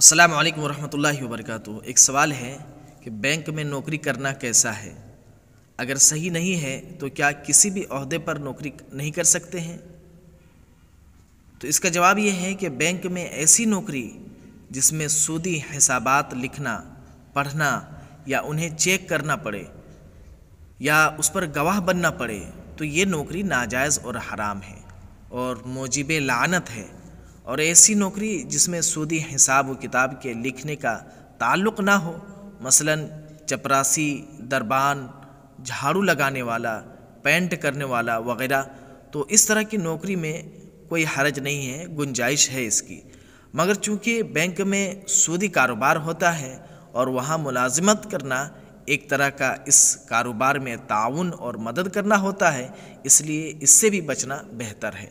अस्सलाम वालेकुम रहमतुल्लाहि एक सवाल है कि बैंक में नौकरी करना कैसा है अगर सही नहीं है तो क्या किसी भी अहदे पर नौकरी नहीं कर सकते हैं तो इसका जवाब ये है कि बैंक में ऐसी नौकरी जिसमें सूदी हिसाबात लिखना पढ़ना या उन्हें चेक करना पड़े या उस पर गवाह बनना पड़े तो ये नौकरी नाजायज़ और हराम है और मोजिब लानत है और ऐसी नौकरी जिसमें सूदी हिसाब व किताब के लिखने का ताल्लुक ना हो मसलन चपरासी दरबान झाड़ू लगाने वाला पेंट करने वाला वगैरह तो इस तरह की नौकरी में कोई हरज नहीं है गुंजाइश है इसकी मगर चूंकि बैंक में सूदी कारोबार होता है और वहाँ मुलाजमत करना एक तरह का इस कारोबार में ताउन और मदद करना होता है इसलिए इससे भी बचना बेहतर है